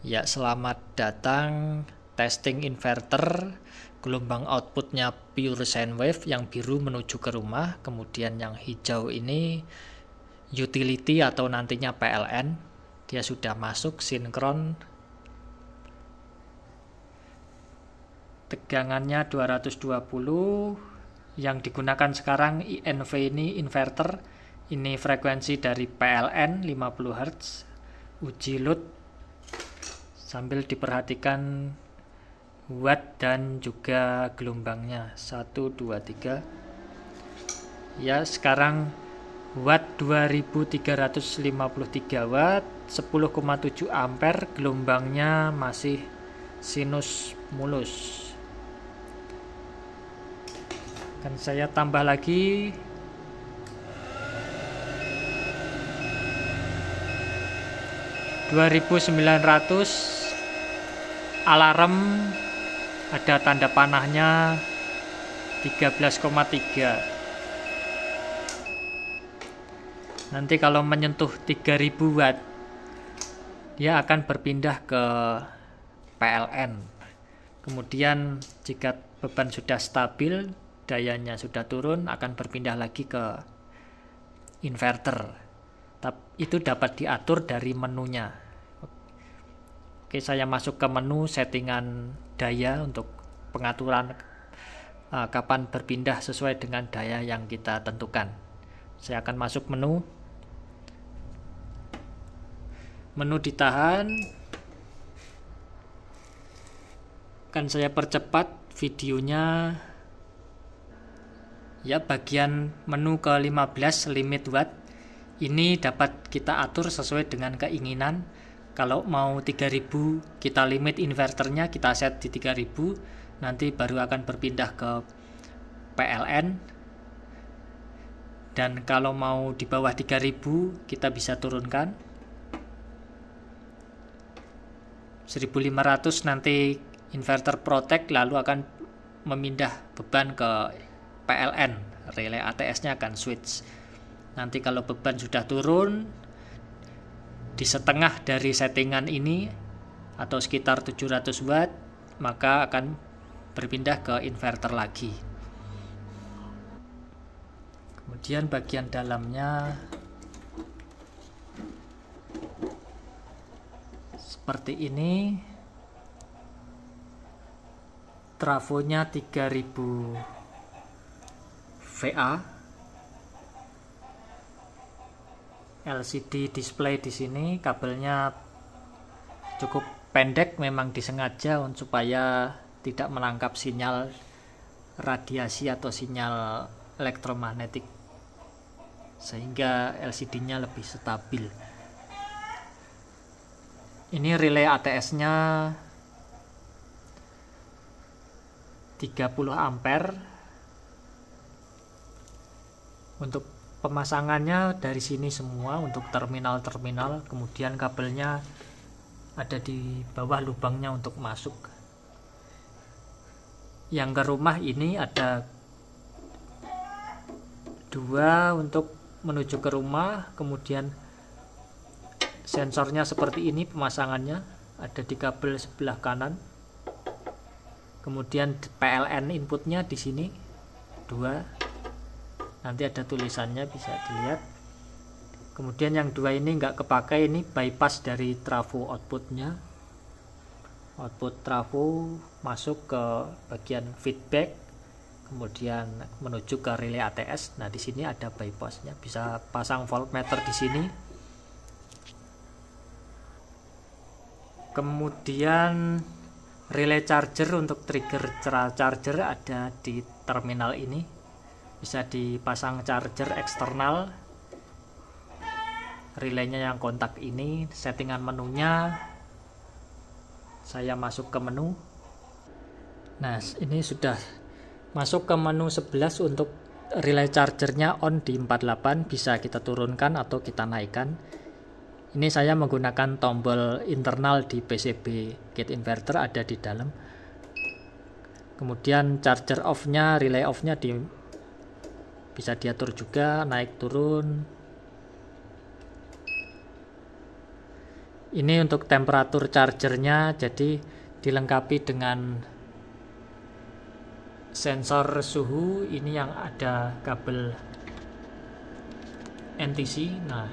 Ya, selamat datang testing inverter gelombang outputnya pure sine wave yang biru menuju ke rumah, kemudian yang hijau ini utility atau nantinya PLN. Dia sudah masuk sinkron. Tegangannya 220. Yang digunakan sekarang INV ini inverter. Ini frekuensi dari PLN 50 Hz. Uji load sambil diperhatikan watt dan juga gelombangnya 1 2 3 ya sekarang watt 2353 watt 10,7 ampere gelombangnya masih sinus mulus dan saya tambah lagi dua ribu sembilan ratus alarm ada tanda panahnya 13,3 nanti kalau menyentuh 3000 watt dia akan berpindah ke PLN kemudian jika beban sudah stabil dayanya sudah turun akan berpindah lagi ke inverter itu dapat diatur dari menunya Oke, saya masuk ke menu settingan daya untuk pengaturan uh, kapan berpindah sesuai dengan daya yang kita tentukan. Saya akan masuk menu. Menu ditahan. Kan saya percepat videonya ya bagian menu ke-15 limit watt ini dapat kita atur sesuai dengan keinginan kalau mau 3000 kita limit inverternya kita set di 3000 nanti baru akan berpindah ke PLN dan kalau mau di bawah 3000 kita bisa turunkan 1500 nanti inverter protect lalu akan memindah beban ke PLN relay ATS nya akan switch nanti kalau beban sudah turun di setengah dari settingan ini atau sekitar 700 watt maka akan berpindah ke inverter lagi kemudian bagian dalamnya seperti ini trafonya 3000 VA LCD display di sini kabelnya cukup pendek memang disengaja supaya tidak menangkap sinyal radiasi atau sinyal elektromagnetik sehingga LCD-nya lebih stabil. Ini relay ATS-nya 30 ampere untuk pemasangannya dari sini semua untuk terminal-terminal kemudian kabelnya ada di bawah lubangnya untuk masuk yang ke rumah ini ada dua untuk menuju ke rumah kemudian sensornya seperti ini pemasangannya ada di kabel sebelah kanan kemudian PLN inputnya di sini dua nanti ada tulisannya bisa dilihat kemudian yang dua ini nggak kepakai ini bypass dari trafo outputnya output trafo masuk ke bagian feedback kemudian menuju ke relay ATS nah di sini ada bypassnya bisa pasang voltmeter di sini kemudian relay charger untuk trigger charger ada di terminal ini bisa dipasang charger eksternal relaynya yang kontak ini settingan menunya saya masuk ke menu nah ini sudah masuk ke menu 11 untuk relay chargernya on di 48 bisa kita turunkan atau kita naikkan ini saya menggunakan tombol internal di PCB kit inverter ada di dalam kemudian charger off nya relay off nya di bisa diatur juga naik turun ini untuk temperatur chargernya jadi dilengkapi dengan sensor suhu ini yang ada kabel NTC nah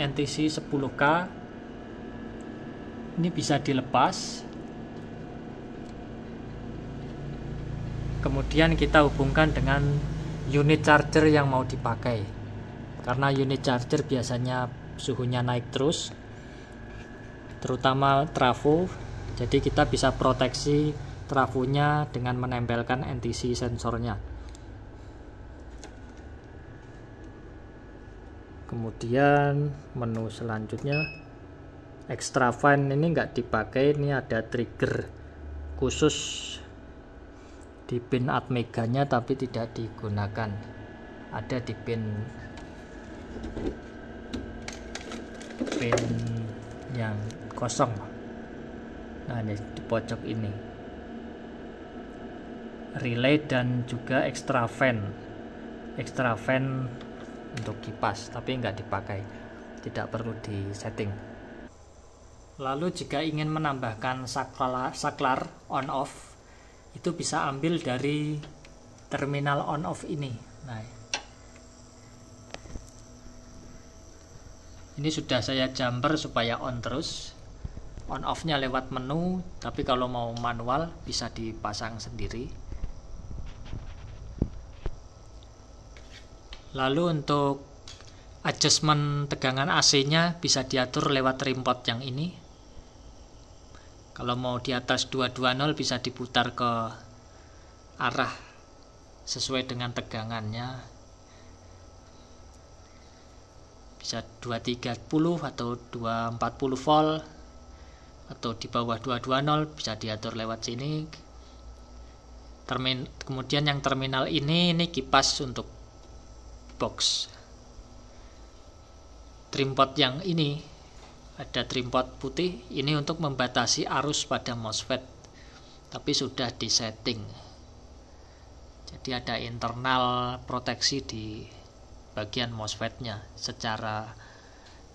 NTC 10K ini bisa dilepas kemudian kita hubungkan dengan unit charger yang mau dipakai karena unit charger biasanya suhunya naik terus terutama trafo jadi kita bisa proteksi trafonya dengan menempelkan NTC sensornya kemudian menu selanjutnya extra fine ini nggak dipakai ini ada trigger khusus di pin atmeganya tapi tidak digunakan ada di pin pin yang kosong nah di, di pojok ini relay dan juga extra fan extra fan untuk kipas tapi nggak dipakai tidak perlu di setting lalu jika ingin menambahkan saklar, saklar on off itu bisa ambil dari terminal on off ini nah ini sudah saya jumper supaya on terus on off nya lewat menu tapi kalau mau manual bisa dipasang sendiri lalu untuk adjustment tegangan AC nya bisa diatur lewat remote yang ini kalau mau di atas 220 bisa diputar ke arah sesuai dengan tegangannya. Bisa 230 atau 240 volt atau di bawah 220 bisa diatur lewat sini. Termin kemudian yang terminal ini ini kipas untuk box trim yang ini ada trim putih ini untuk membatasi arus pada MOSFET tapi sudah disetting jadi ada internal proteksi di bagian mosfetnya secara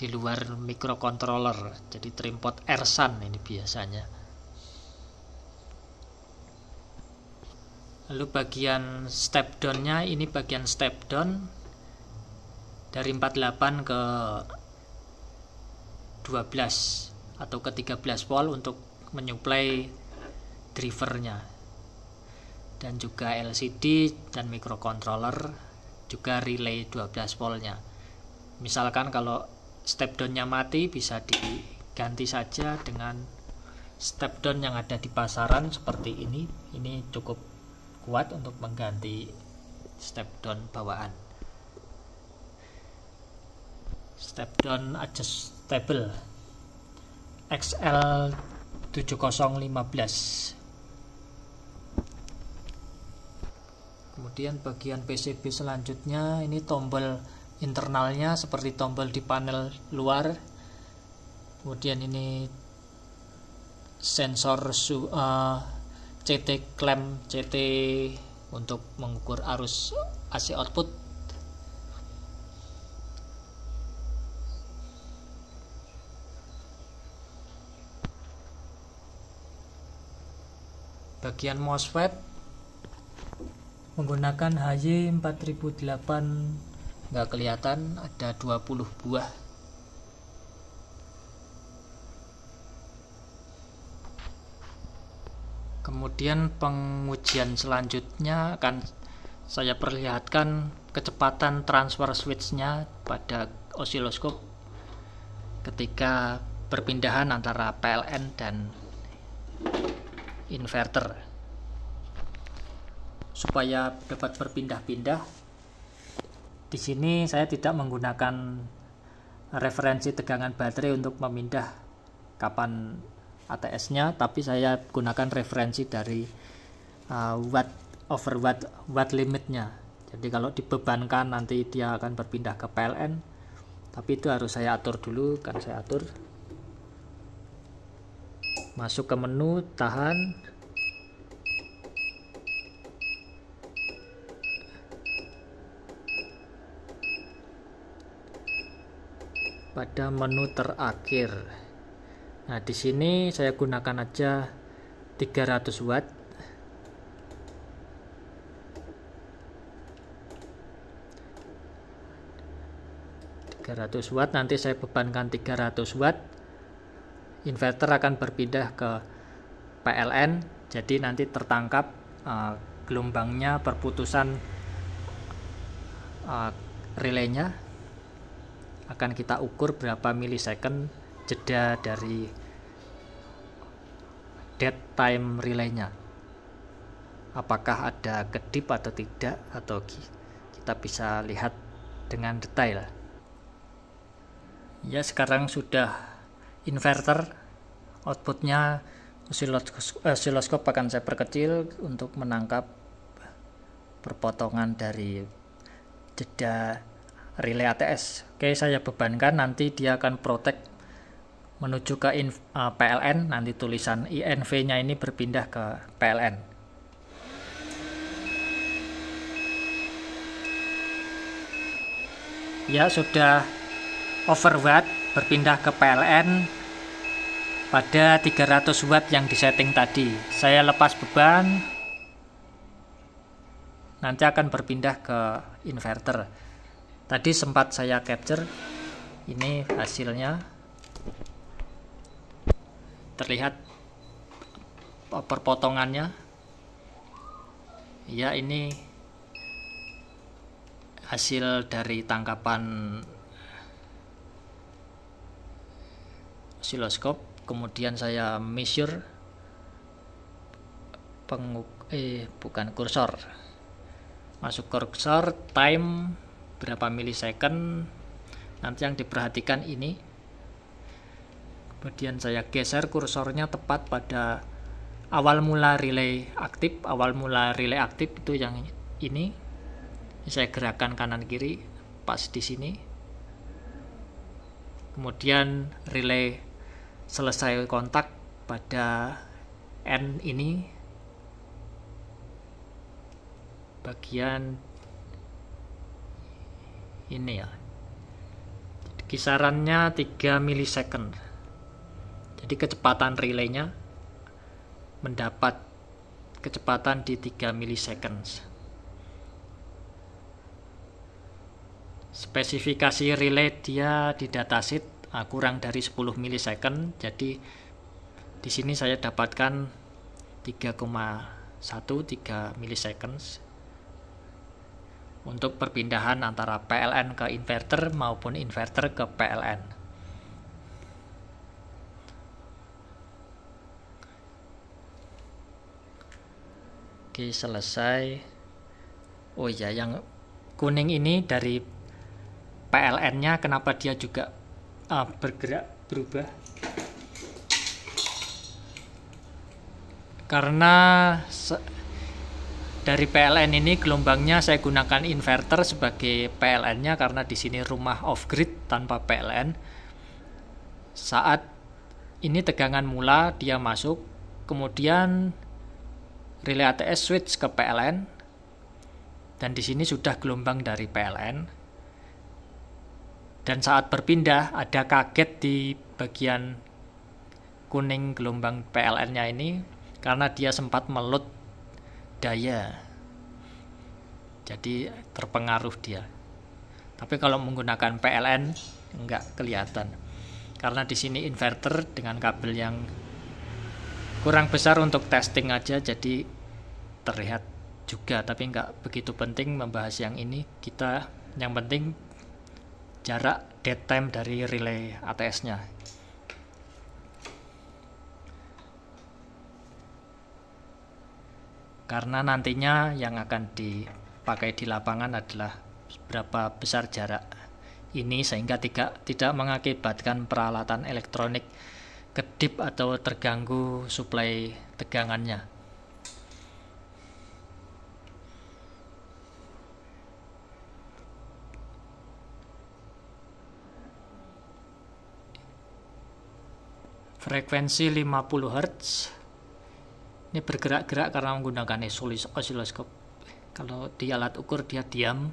di luar microcontroller jadi trim ersan ini biasanya lalu bagian step down-nya ini bagian step down dari 48 ke 12 atau ke-13 volt untuk menyuplai drivernya dan juga LCD dan microcontroller juga relay 12 voltnya misalkan kalau step downnya mati bisa diganti saja dengan step down yang ada di pasaran seperti ini ini cukup kuat untuk mengganti step down bawaan step down adjust table XL 7015 kemudian bagian PCB selanjutnya ini tombol internalnya seperti tombol di panel luar kemudian ini sensor su, uh, eh, CT clamp CT untuk mengukur arus AC output bagian MOSFET menggunakan HY4008 nggak kelihatan ada 20 buah kemudian pengujian selanjutnya akan saya perlihatkan kecepatan transfer switchnya pada osiloskop ketika perpindahan antara PLN dan inverter supaya dapat berpindah-pindah di sini saya tidak menggunakan referensi tegangan baterai untuk memindah kapan ATS nya tapi saya gunakan referensi dari uh, watt over watt watt nya jadi kalau dibebankan nanti dia akan berpindah ke PLN tapi itu harus saya atur dulu kan saya atur masuk ke menu tahan pada menu terakhir. Nah, di sini saya gunakan aja 300 watt. ratus watt nanti saya bebankan 300 watt inverter akan berpindah ke PLN jadi nanti tertangkap uh, gelombangnya perputusan uh, relaynya akan kita ukur berapa milisecond jeda dari dead time relaynya apakah ada kedip atau tidak atau kita bisa lihat dengan detail ya sekarang sudah inverter outputnya eh, osiloskop, akan saya perkecil untuk menangkap perpotongan dari jeda relay ATS oke saya bebankan nanti dia akan protek menuju ke eh, PLN nanti tulisan INV nya ini berpindah ke PLN ya sudah over berpindah ke PLN pada 300 watt yang disetting tadi saya lepas beban nanti akan berpindah ke inverter tadi sempat saya capture ini hasilnya terlihat perpotongannya ya ini hasil dari tangkapan siloskop kemudian saya measure penguk eh bukan kursor masuk kursor time berapa milisecond nanti yang diperhatikan ini kemudian saya geser kursornya tepat pada awal mula relay aktif awal mula relay aktif itu yang ini saya gerakan kanan kiri pas di sini kemudian relay selesai kontak pada N ini bagian ini ya kisarannya 3 milisecond jadi kecepatan relaynya mendapat kecepatan di 3 milliseconds spesifikasi relay dia di datasheet uh, kurang dari 10 milisecond jadi di sini saya dapatkan satu tiga milliseconds untuk perpindahan antara PLN ke inverter maupun inverter ke PLN. Oke, selesai. Oh ya, yang kuning ini dari PLN-nya kenapa dia juga bergerak berubah karena dari PLN ini gelombangnya saya gunakan inverter sebagai PLN-nya karena di sini rumah off grid tanpa PLN. Saat ini tegangan mula dia masuk, kemudian relay ATS switch ke PLN dan di sini sudah gelombang dari PLN. Dan saat berpindah ada kaget di bagian kuning gelombang PLN-nya ini karena dia sempat melut daya. Jadi terpengaruh dia. Tapi kalau menggunakan PLN nggak kelihatan. Karena di sini inverter dengan kabel yang kurang besar untuk testing aja jadi terlihat juga tapi nggak begitu penting membahas yang ini kita yang penting jarak dead time dari relay ATS-nya. Karena nantinya yang akan dipakai di lapangan adalah berapa besar jarak ini sehingga tidak tidak mengakibatkan peralatan elektronik kedip atau terganggu suplai tegangannya. frekuensi 50 Hz ini bergerak-gerak karena menggunakan osiloskop kalau di alat ukur dia diam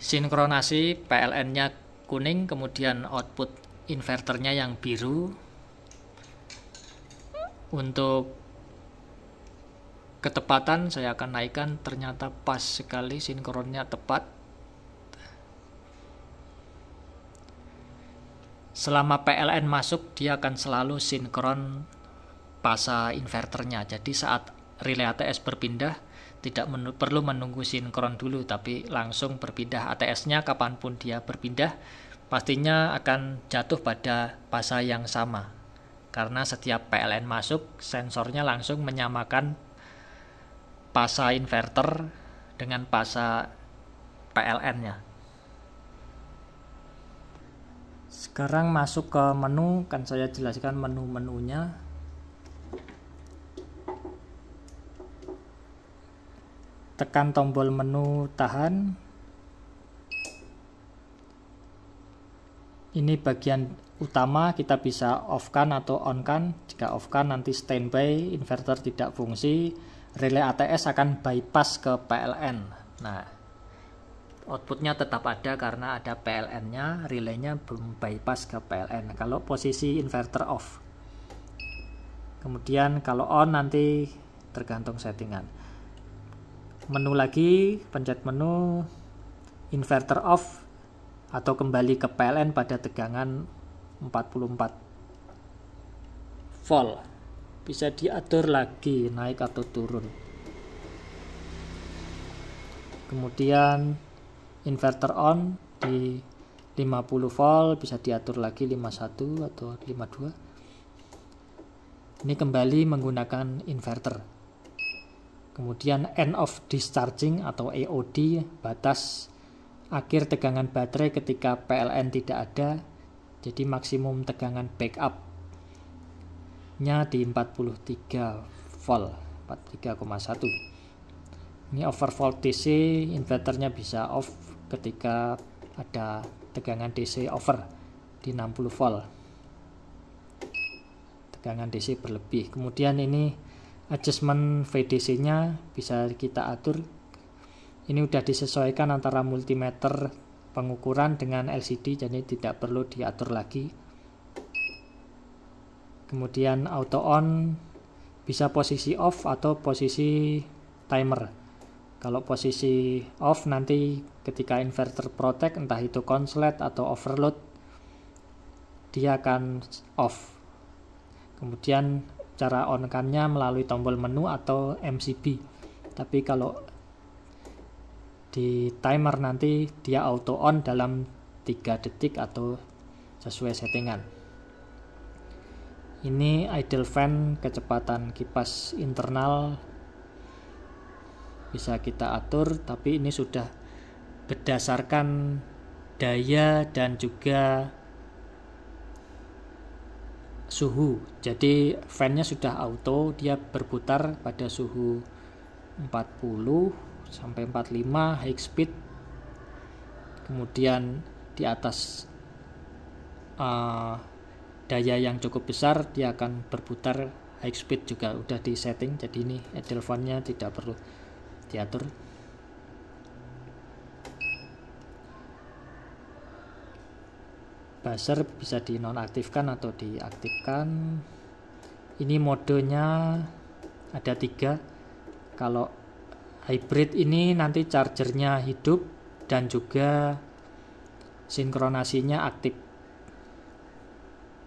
sinkronasi PLN nya kuning kemudian output inverternya yang biru untuk ketepatan saya akan naikkan ternyata pas sekali sinkronnya tepat selama PLN masuk dia akan selalu sinkron pasa inverternya jadi saat relay ATS berpindah tidak men perlu menunggu sinkron dulu tapi langsung berpindah ATS-nya kapanpun dia berpindah pastinya akan jatuh pada pasa yang sama karena setiap PLN masuk sensornya langsung menyamakan pasa inverter dengan pasa PLN-nya Sekarang masuk ke menu, kan saya jelaskan menu-menunya. Tekan tombol menu tahan. Ini bagian utama kita bisa off kan atau on kan. Jika off kan nanti standby, inverter tidak fungsi, relay ATS akan bypass ke PLN. Nah, outputnya tetap ada karena ada PLN-nya, relay-nya belum bypass ke PLN. Kalau posisi inverter off. Kemudian kalau on nanti tergantung settingan. Menu lagi, pencet menu inverter off atau kembali ke PLN pada tegangan 44 volt. Bisa diatur lagi naik atau turun. Kemudian inverter on di 50 volt bisa diatur lagi 51 atau 52 ini kembali menggunakan inverter kemudian end of discharging atau EOD batas akhir tegangan baterai ketika PLN tidak ada jadi maksimum tegangan backup nya di 43 volt 43,1 ini over voltage inverternya bisa off ketika ada tegangan DC over di 60 volt tegangan DC berlebih kemudian ini adjustment VDC nya bisa kita atur ini sudah disesuaikan antara multimeter pengukuran dengan LCD jadi tidak perlu diatur lagi kemudian auto on bisa posisi off atau posisi timer kalau posisi off nanti ketika inverter protect entah itu konslet atau overload dia akan off. Kemudian cara on kannya melalui tombol menu atau MCB. Tapi kalau di timer nanti dia auto on dalam 3 detik atau sesuai settingan. Ini idle fan kecepatan kipas internal bisa kita atur tapi ini sudah berdasarkan daya dan juga suhu jadi fannya sudah auto dia berputar pada suhu 40 sampai 45 high speed kemudian di atas uh, daya yang cukup besar dia akan berputar high speed juga udah di setting jadi ini edelfannya tidak perlu diatur buzzer bisa dinonaktifkan atau diaktifkan ini modenya ada tiga kalau hybrid ini nanti chargernya hidup dan juga sinkronasinya aktif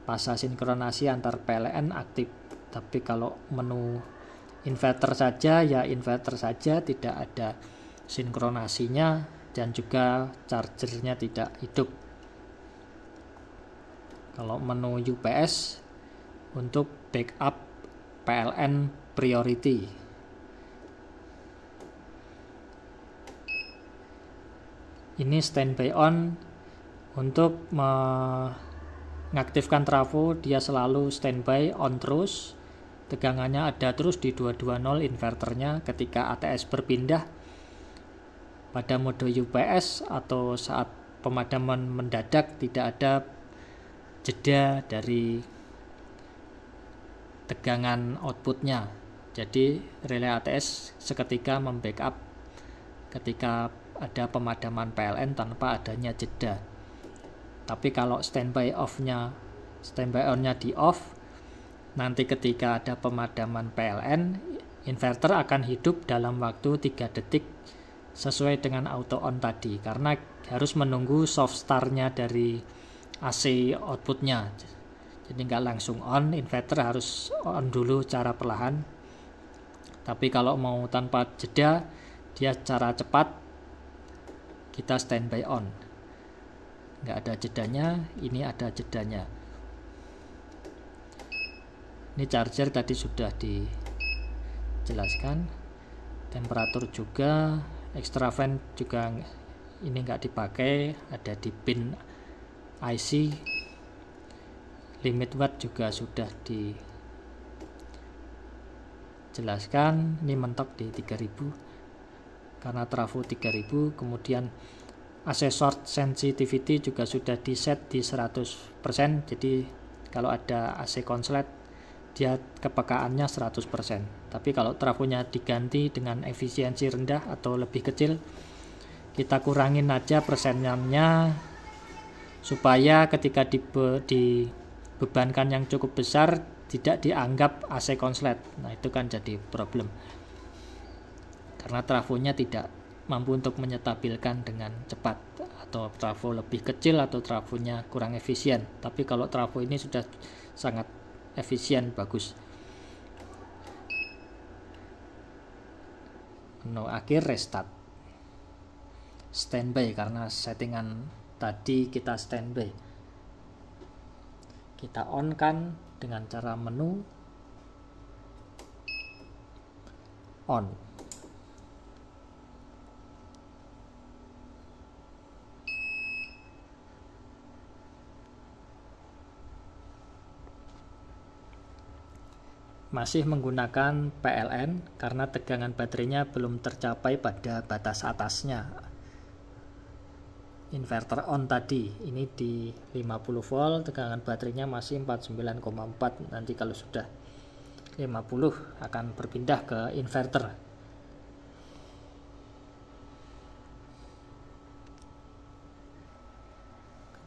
pas sinkronasi antar PLN aktif tapi kalau menu inverter saja ya inverter saja tidak ada sinkronasinya dan juga chargernya tidak hidup kalau menu UPS untuk backup PLN priority ini standby on untuk mengaktifkan trafo dia selalu standby on terus tegangannya ada terus di 220 inverternya ketika ATS berpindah pada mode UPS atau saat pemadaman mendadak tidak ada jeda dari tegangan outputnya jadi relay ATS seketika membackup ketika ada pemadaman PLN tanpa adanya jeda tapi kalau standby off-nya standby on-nya di off Nanti ketika ada pemadaman PLN, inverter akan hidup dalam waktu 3 detik sesuai dengan auto on tadi karena harus menunggu soft startnya dari AC outputnya jadi nggak langsung on inverter harus on dulu cara perlahan tapi kalau mau tanpa jeda dia cara cepat kita standby on nggak ada jedanya ini ada jedanya ini charger tadi sudah dijelaskan temperatur juga extra fan juga ini enggak dipakai ada di pin IC limit watt juga sudah dijelaskan ini mentok di 3000 karena trafo 3000 kemudian asesor sensitivity juga sudah di set di 100% jadi kalau ada AC konslet dia kepekaannya 100%. Tapi kalau trafonya diganti dengan efisiensi rendah atau lebih kecil, kita kurangin aja persennya supaya ketika dibe, dibebankan yang cukup besar tidak dianggap AC konslet. Nah, itu kan jadi problem. Karena trafonya tidak mampu untuk menyetabilkan dengan cepat atau trafo lebih kecil atau trafonya kurang efisien. Tapi kalau trafo ini sudah sangat efisien bagus no akhir restart standby karena settingan tadi kita standby kita on kan dengan cara menu on masih menggunakan PLN karena tegangan baterainya belum tercapai pada batas atasnya. Inverter on tadi, ini di 50 volt, tegangan baterainya masih 49,4. Nanti kalau sudah 50 akan berpindah ke inverter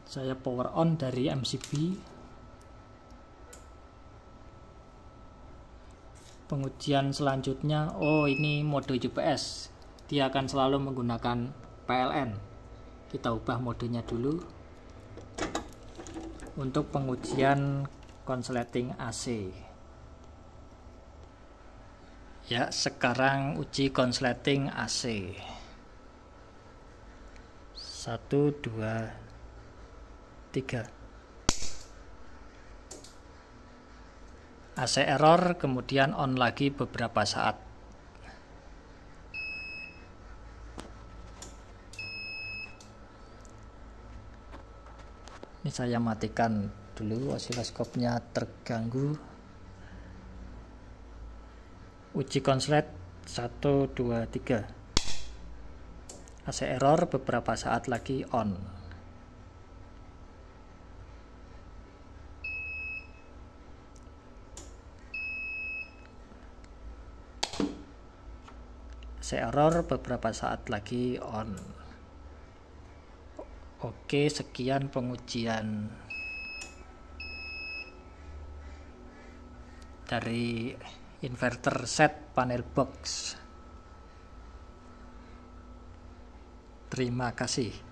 saya power on dari MCB pengujian selanjutnya oh ini mode UPS dia akan selalu menggunakan PLN kita ubah modenya dulu untuk pengujian konsleting AC ya sekarang uji konsleting AC 1 2 3 AC error kemudian on lagi beberapa saat ini saya matikan dulu osiloskopnya terganggu uji konslet 1 2 3 AC error beberapa saat lagi on saya error beberapa saat lagi on oke sekian pengujian dari inverter set panel box terima kasih